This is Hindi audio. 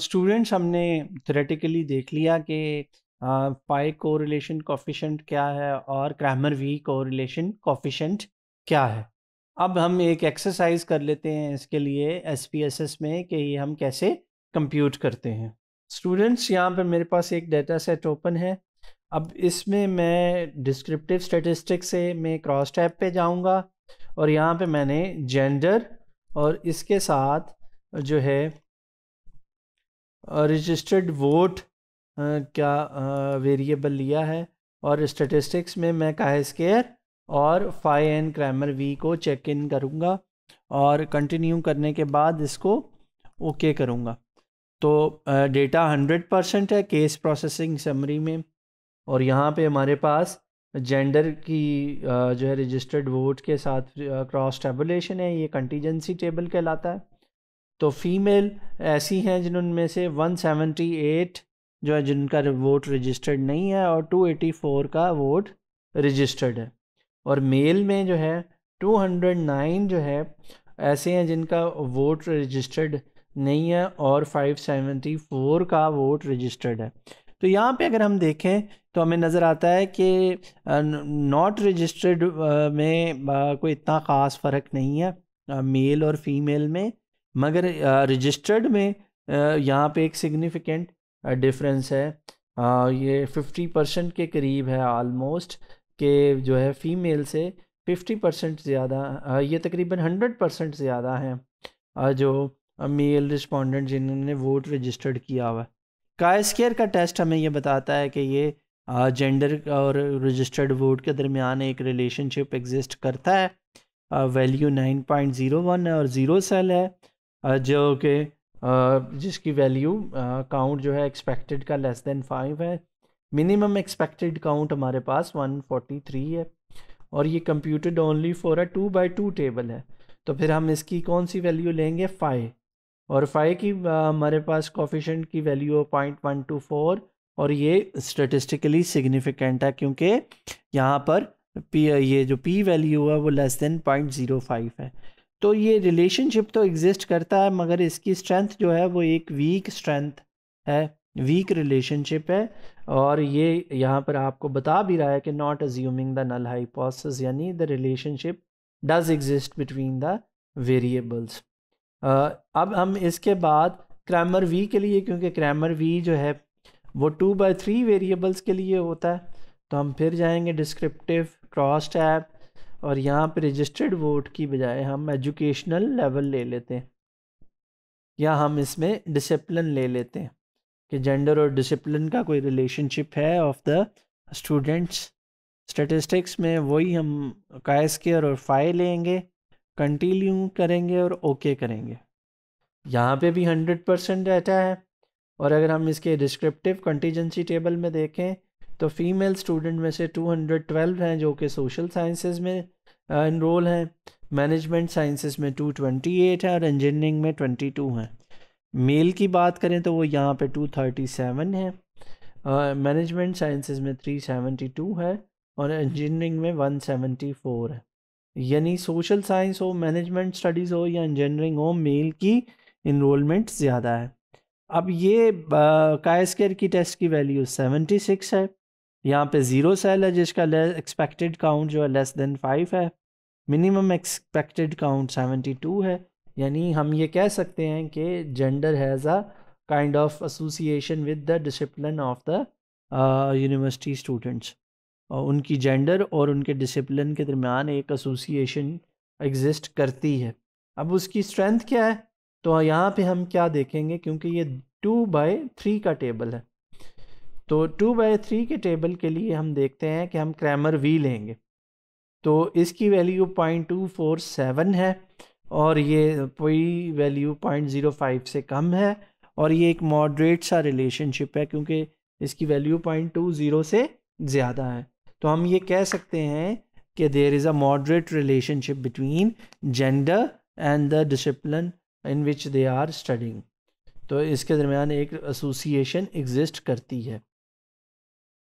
स्टूडेंट्स uh, हमने थ्रेटिकली देख लिया कि पाई को रिलेशन कॉफिशेंट क्या है और क्रैमर वी को रिलेशन कॉफिशेंट क्या है अब हम एक एक्सरसाइज कर लेते हैं इसके लिए एस पी एस एस में कि ये हम कैसे कंप्यूट करते हैं स्टूडेंट्स यहाँ पर मेरे पास एक डेटा सेट ओपन है अब इसमें मैं डिस्क्रिप्टिव स्टेटिस्टिक्स से मैं क्रॉस टैप पे जाऊँगा और यहाँ पे मैंने जेंडर और इसके साथ जो है रजिस्टर्ड वोट क्या वेरिएबल लिया है और स्टेटिस्टिक्स में मैं स्केयर और फाई एन क्रैमर वी को चेक इन करूँगा और कंटिन्यू करने के बाद इसको ओके okay करूँगा तो डेटा हंड्रेड परसेंट है केस प्रोसेसिंग समरी में और यहाँ पे हमारे पास जेंडर की जो है रजिस्टर्ड वोट के साथ क्रॉस टेबुलेशन है ये कंटीजेंसी टेबल कहलाता है तो फीमेल ऐसी हैं जिनमें से 178 जो है जिनका वोट रजिस्टर्ड नहीं है और 284 का वोट रजिस्टर्ड है और मेल में जो है 209 जो है ऐसे हैं जिनका वोट रजिस्टर्ड नहीं है और 574 का वोट रजिस्टर्ड है तो यहाँ पे अगर हम देखें तो हमें नज़र आता है कि नॉट रजिस्टर्ड में कोई इतना ख़ास फ़र्क नहीं है मेल और फीमेल में मगर रजिस्टर्ड में यहाँ पे एक सिग्निफिकेंट डिफरेंस है ये फिफ्टी परसेंट के करीब है आलमोस्ट के जो है फ़ीमेल से फिफ्टी परसेंट ज़्यादा ये तकरीबन हंड्रेड परसेंट ज़्यादा हैं जो मेल रिस्पॉन्डेंट जिन्होंने वोट रजिस्टर्ड किया हुआ है स्केयर का टेस्ट हमें यह बताता है कि ये जेंडर और रजिस्टर्ड वोट के दरमियान एक रिलेशनशिप एग्जिस्ट करता है value nine point zero one है और ज़ीरो सेल है जो कि जिसकी वैल्यू काउंट जो है एक्सपेक्टेड का लेस देन फाइव है मिनिमम एक्सपेक्टेड काउंट हमारे पास वन फोर्टी थ्री है और ये computed only for a two by two table है तो फिर हम इसकी कौन सी वैल्यू लेंगे फाइव और फाइव की हमारे पास कॉफिशेंट की value point one two four और ये स्टेटिस्टिकली सिग्निफिकेंट है क्योंकि यहाँ पर पी ये जो पी वैल्यू है वो less than point zero five है तो ये रिलेशनशिप तो एग्जिस्ट करता है मगर इसकी स्ट्रेंथ जो है वो एक वीक स्ट्रेंथ है वीक रिलेशनशिप है और ये यहाँ पर आपको बता भी रहा है कि not assuming the null hypothesis यानी the relationship does exist between the variables अब हम इसके बाद क्रैमर वी के लिए क्योंकि क्रैमर वी जो है वो टू बाई थ्री वेरिएबल्स के लिए होता है तो हम फिर जाएंगे डिस्क्रिप्टिव क्रॉस टैप और यहाँ पे रजिस्टर्ड वोट की बजाय हम एजुकेशनल लेवल ले लेते हैं या हम इसमें डिसिप्लिन ले लेते हैं कि जेंडर और डिसिप्लिन का कोई रिलेशनशिप है ऑफ द स्टूडेंट्स स्टेटिस्टिक्स में वही हम कायस के और फाई लेंगे कंटिन्यू करेंगे और ओके okay करेंगे यहाँ पे भी हंड्रेड परसेंट रहता है और अगर हम इसके डिस्क्रिप्टिव कंटीजेंसी टेबल में देखें तो फीमेल स्टूडेंट में से 212 हैं जो कि सोशल साइंसेज में इनरोल uh, हैं मैनेजमेंट साइंसेज में 228 हैं और इंजीनियरिंग में 22 हैं मेल की बात करें तो वो यहाँ पे 237 है मैनेजमेंट साइंसेज में 372 है और इंजीनियरिंग में 174 है यानी सोशल साइंस हो मैनेजमेंट स्टडीज़ हो या इंजीनियरिंग हो मेल की इनरोलमेंट ज़्यादा है अब ये कायस्केयर uh, की टेस्ट की वैल्यू 76 है यहाँ पे ज़ीरो सेल है जिसका एक्सपेक्टेड काउंट जो है लेस देन फाइव है minimum expected count seventy two है यानी हम ये कह सकते हैं कि gender has a kind of association with the discipline of the university students उनकी जेंडर और उनके डिसिप्लिन के दरमियान एक एसोसिएशन एग्जिस्ट करती है अब उसकी स्ट्रेंथ क्या है तो यहाँ पे हम क्या देखेंगे क्योंकि ये टू बाई थ्री का टेबल है तो टू बाई थ्री के टेबल के लिए हम देखते हैं कि हम क्रैमर वी लेंगे तो इसकी value point two four seven है और ये कोई वैल्यू पॉइंट ज़ीरो फाइव से कम है और ये एक मॉडरेट सा रिलेशनशिप है क्योंकि इसकी वैल्यू पॉइंट टू ज़ीरो से ज़्यादा है तो हम ये कह सकते हैं कि there is a moderate relationship between gender and the discipline in which they are studying तो इसके दरमियान एक एसोसिएशन एग्जिस्ट करती है